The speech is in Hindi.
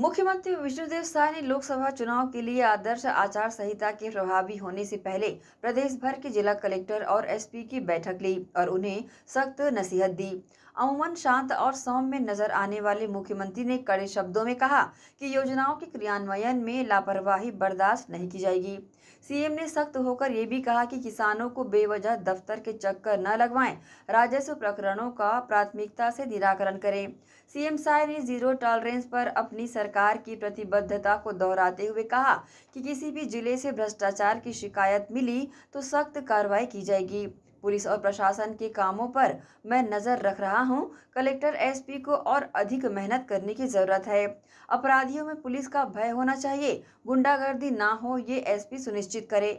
मुख्यमंत्री विष्णुदेव शाह ने लोकसभा चुनाव के लिए आदर्श आचार संहिता के प्रभावी होने से पहले प्रदेश भर के जिला कलेक्टर और एसपी की बैठक ली और उन्हें सख्त नसीहत दी अमूमन शांत और सौम्य नजर आने वाले मुख्यमंत्री ने कड़े शब्दों में कहा कि योजनाओं के क्रियान्वयन में लापरवाही बर्दाश्त नहीं की जाएगी सीएम ने सख्त होकर ये भी कहा कि किसानों को बेवजह दफ्तर के चक्कर न लगवाएं राजस्व प्रकरणों का प्राथमिकता से निराकरण करें सीएम साय ने जीरो टॉलरेंस पर अपनी सर सरकार की प्रतिबद्धता को दोहराते हुए कहा कि किसी भी जिले से भ्रष्टाचार की शिकायत मिली तो सख्त कार्रवाई की जाएगी पुलिस और प्रशासन के कामों पर मैं नज़र रख रहा हूं। कलेक्टर एसपी को और अधिक मेहनत करने की ज़रूरत है अपराधियों में पुलिस का भय होना चाहिए गुंडागर्दी ना हो ये एसपी सुनिश्चित करे